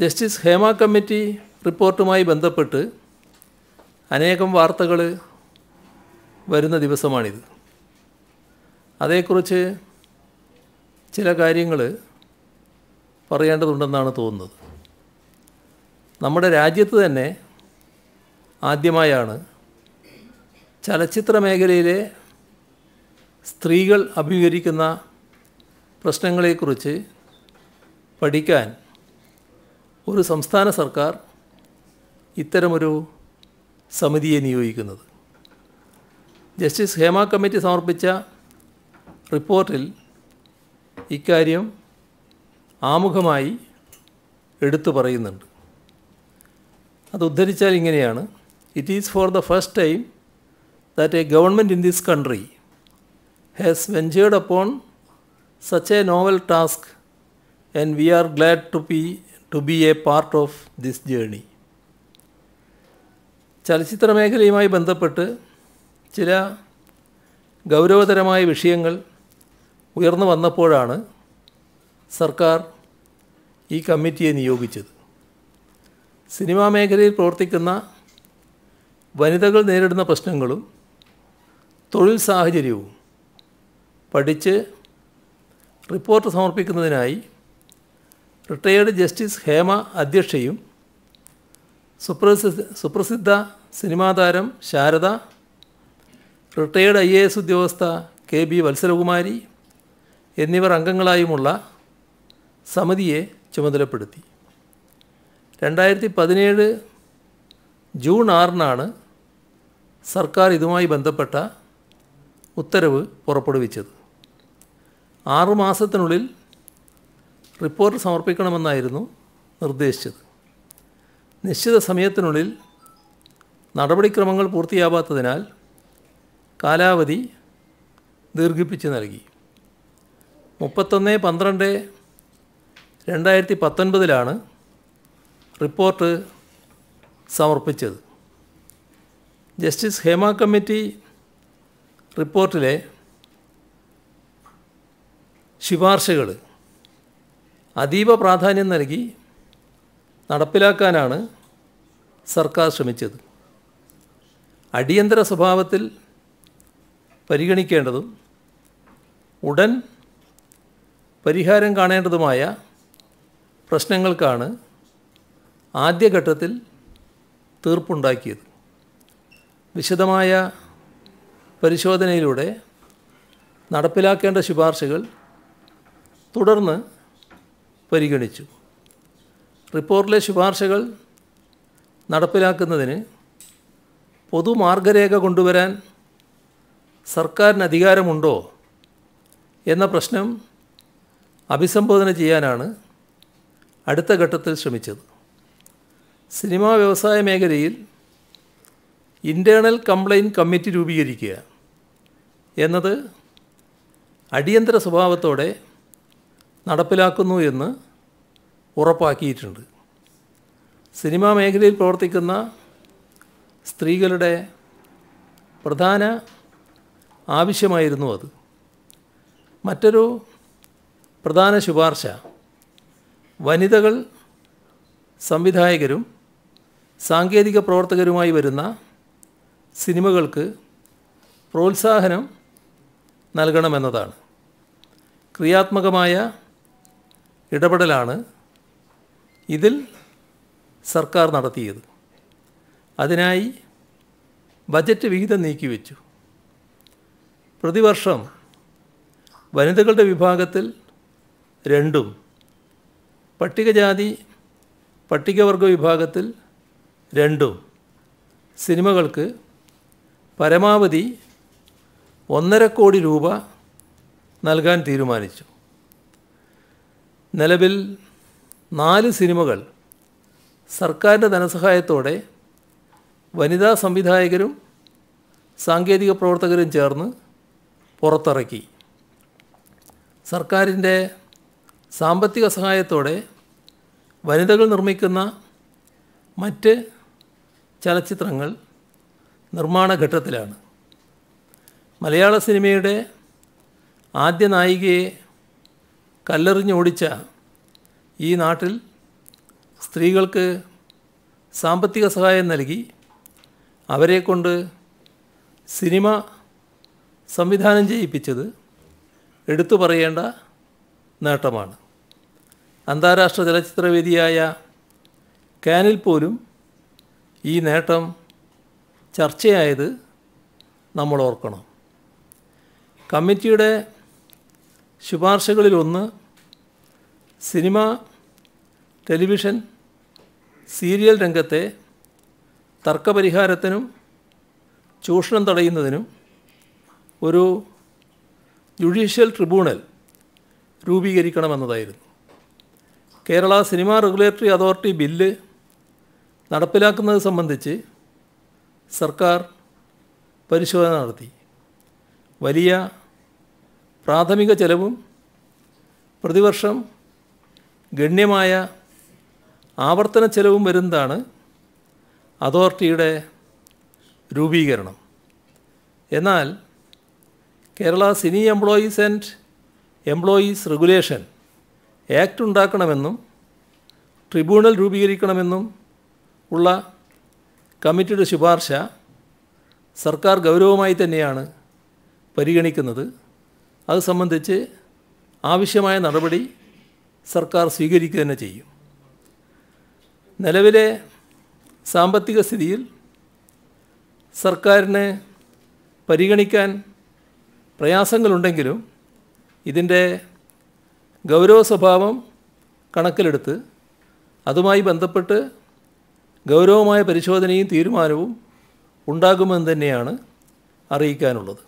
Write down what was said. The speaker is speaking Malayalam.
ജസ്റ്റിസ് ഹേമ കമ്മിറ്റി റിപ്പോർട്ടുമായി ബന്ധപ്പെട്ട് അനേകം വാർത്തകൾ വരുന്ന ദിവസമാണിത് അതേക്കുറിച്ച് ചില കാര്യങ്ങൾ പറയേണ്ടതുണ്ടെന്നാണ് തോന്നുന്നത് നമ്മുടെ രാജ്യത്ത് തന്നെ ആദ്യമായാണ് ചലച്ചിത്ര മേഖലയിലെ സ്ത്രീകൾ അഭിമുഖീകരിക്കുന്ന പ്രശ്നങ്ങളെക്കുറിച്ച് പഠിക്കാൻ ഒരു സംസ്ഥാന സർക്കാർ ഇത്തരമൊരു സമിതിയെ നിയോഗിക്കുന്നത് ജസ്റ്റിസ് ഹേമ കമ്മിറ്റി സമർപ്പിച്ച റിപ്പോർട്ടിൽ ഇക്കാര്യം ആമുഖമായി എടുത്തു പറയുന്നുണ്ട് അത് ഉദ്ധരിച്ചാൽ ഇങ്ങനെയാണ് it is for the first time that a government in this country has ventured upon such a novel task and we are glad to be to be a part of this journey ചലച്ചിത്ര മേഖലയുമായി ബന്ധപ്പെട്ട് ചില ഗൗരവതരമായ വിഷയങ്ങൾ ഉയർന്നു വന്നപ്പോഴാണ് സർക്കാർ ഈ കമ്മിറ്റിയെ നിയോഗിച്ചത് സിനിമാ മേഖലയിൽ പ്രവർത്തിക്കുന്ന വനിതകൾ നേരിടുന്ന പ്രശ്നങ്ങളും തൊഴിൽ സാഹചര്യവും പഠിച്ച് റിപ്പോർട്ട് സമർപ്പിക്കുന്നതിനായി റിട്ടയേർഡ് ജസ്റ്റിസ് ഹേമ അധ്യക്ഷയും സുപ്രസിദ്ധ സിനിമാ സിനിമാതാരം Sharada retired I A S ഉദ്യോഗസ്ഥ കെ ബി വത്സലകുമാരി എന്നിവർ അംഗങ്ങളായുമുള്ള സമിതിയെ ചുമതലപ്പെടുത്തി രണ്ടായിരത്തി പതിനേഴ് ജൂൺ ആറിനാണ് സർക്കാർ ഇതുമായി ബന്ധപ്പെട്ട ഉത്തരവ് പുറപ്പെടുവിച്ചത് ആറുമാസത്തിനുള്ളിൽ റിപ്പോർട്ട് സമർപ്പിക്കണമെന്നായിരുന്നു നിർദ്ദേശിച്ചത് നിശ്ചിത സമയത്തിനുള്ളിൽ നടപടിക്രമങ്ങൾ പൂർത്തിയാവാത്തതിനാൽ കാലാവധി ദീർഘിപ്പിച്ച് നൽകി മുപ്പത്തൊന്ന് പന്ത്രണ്ട് രണ്ടായിരത്തി പത്തൊൻപതിലാണ് റിപ്പോർട്ട് സമർപ്പിച്ചത് ജസ്റ്റിസ് ഹേമ കമ്മിറ്റി റിപ്പോർട്ടിലെ ശുപാർശകൾ അതീവ പ്രാധാന്യം നൽകി നടപ്പിലാക്കാനാണ് സർക്കാർ ശ്രമിച്ചത് അടിയന്തര സ്വഭാവത്തിൽ പരിഗണിക്കേണ്ടതും ഉടൻ പരിഹാരം കാണേണ്ടതുമായ പ്രശ്നങ്ങൾക്കാണ് ആദ്യഘട്ടത്തിൽ തീർപ്പുണ്ടാക്കിയത് വിശദമായ പരിശോധനയിലൂടെ നടപ്പിലാക്കേണ്ട ശുപാർശകൾ തുടർന്ന് പരിഗണിച്ചു റിപ്പോർട്ടിലെ ശുപാർശകൾ നടപ്പിലാക്കുന്നതിന് പൊതുമാർഗരേഖ കൊണ്ടുവരാൻ സർക്കാരിന് അധികാരമുണ്ടോ എന്ന പ്രശ്നം അഭിസംബോധന ചെയ്യാനാണ് അടുത്ത ഘട്ടത്തിൽ ശ്രമിച്ചത് സിനിമാ വ്യവസായ മേഖലയിൽ ഇൻ്റേണൽ കംപ്ലയിൻറ്റ് കമ്മിറ്റി രൂപീകരിക്കുക എന്നത് അടിയന്തര സ്വഭാവത്തോടെ നടപ്പിലാക്കുന്നു എന്ന് ഉറപ്പാക്കിയിട്ടുണ്ട് സിനിമാ മേഖലയിൽ പ്രവർത്തിക്കുന്ന സ്ത്രീകളുടെ പ്രധാന ആവശ്യമായിരുന്നു അത് മറ്റൊരു പ്രധാന ശുപാർശ വനിതകൾ സംവിധായകരും സാങ്കേതിക പ്രവർത്തകരുമായി വരുന്ന സിനിമകൾക്ക് പ്രോത്സാഹനം നൽകണമെന്നതാണ് ക്രിയാത്മകമായ ഇടപെടലാണ് ഇതിൽ സർക്കാർ നടത്തിയത് അതിനായി ബജറ്റ് വിഹിതം നീക്കിവെച്ചു പ്രതിവർഷം വനിതകളുടെ വിഭാഗത്തിൽ രണ്ടും പട്ടികജാതി പട്ടികവർഗ വിഭാഗത്തിൽ രണ്ടും സിനിമകൾക്ക് പരമാവധി ഒന്നര കോടി രൂപ നൽകാൻ തീരുമാനിച്ചു നിലവിൽ നാല് സിനിമകൾ സർക്കാരിൻ്റെ ധനസഹായത്തോടെ വനിതാ സംവിധായകരും സാങ്കേതിക പ്രവർത്തകരും ചേർന്ന് പുറത്തിറക്കി സർക്കാരിൻ്റെ സാമ്പത്തിക സഹായത്തോടെ വനിതകൾ നിർമ്മിക്കുന്ന മറ്റ് ചലച്ചിത്രങ്ങൾ നിർമ്മാണ ഘട്ടത്തിലാണ് മലയാള സിനിമയുടെ ആദ്യ നായികയെ കല്ലെറിഞ്ഞോടിച്ച ഈ നാട്ടിൽ സ്ത്രീകൾക്ക് സാമ്പത്തിക സഹായം നൽകി അവരെ കൊണ്ട് സിനിമ സംവിധാനം ചെയ്യിപ്പിച്ചത് എടുത്തു പറയേണ്ട നേട്ടമാണ് അന്താരാഷ്ട്ര ചലച്ചിത്രവേദിയായ കാനിൽ പോലും ഈ നേട്ടം ചർച്ചയായത് നമ്മൾ ഓർക്കണം കമ്മിറ്റിയുടെ ശുപാർശകളിലൊന്ന് സിനിമ ടെലിവിഷൻ സീരിയൽ രംഗത്തെ തർക്കപരിഹാരത്തിനും ചൂഷണം തടയുന്നതിനും ഒരു ജുഡീഷ്യൽ ട്രിബ്യൂണൽ രൂപീകരിക്കണമെന്നതായിരുന്നു Kerala cinema regulatory authority bill നടപ്പിലാക്കുന്നത് സംബന്ധിച്ച് സർക്കാർ പരിശോധന നടത്തി വലിയ പ്രാഥമിക ചെലവും പ്രതിവർഷം ഗണ്യമായ ആവർത്തന ചെലവും വരുന്നതാണ് അതോറിറ്റിയുടെ രൂപീകരണം എന്നാൽ Kerala cine employees and employees regulation act ഉണ്ടാക്കണമെന്നും ട്രിബ്യൂണൽ രൂപീകരിക്കണമെന്നും ഉള്ള കമ്മിറ്റിയുടെ ശുപാർശ സർക്കാർ ഗൗരവമായി തന്നെയാണ് പരിഗണിക്കുന്നത് അത് സംബന്ധിച്ച് ആവശ്യമായ നടപടി സർക്കാർ സ്വീകരിക്കുക തന്നെ ചെയ്യും നിലവിലെ സാമ്പത്തിക സ്ഥിതിയിൽ സർക്കാരിന് പരിഗണിക്കാൻ പ്രയാസങ്ങളുണ്ടെങ്കിലും ഇതിൻ്റെ ഗൗരവ സ്വഭാവം കണക്കിലെടുത്ത് അതുമായി ബന്ധപ്പെട്ട് ഗൗരവമായ പരിശോധനയും തീരുമാനവും ഉണ്ടാകുമെന്ന് തന്നെയാണ് അറിയിക്കാനുള്ളത്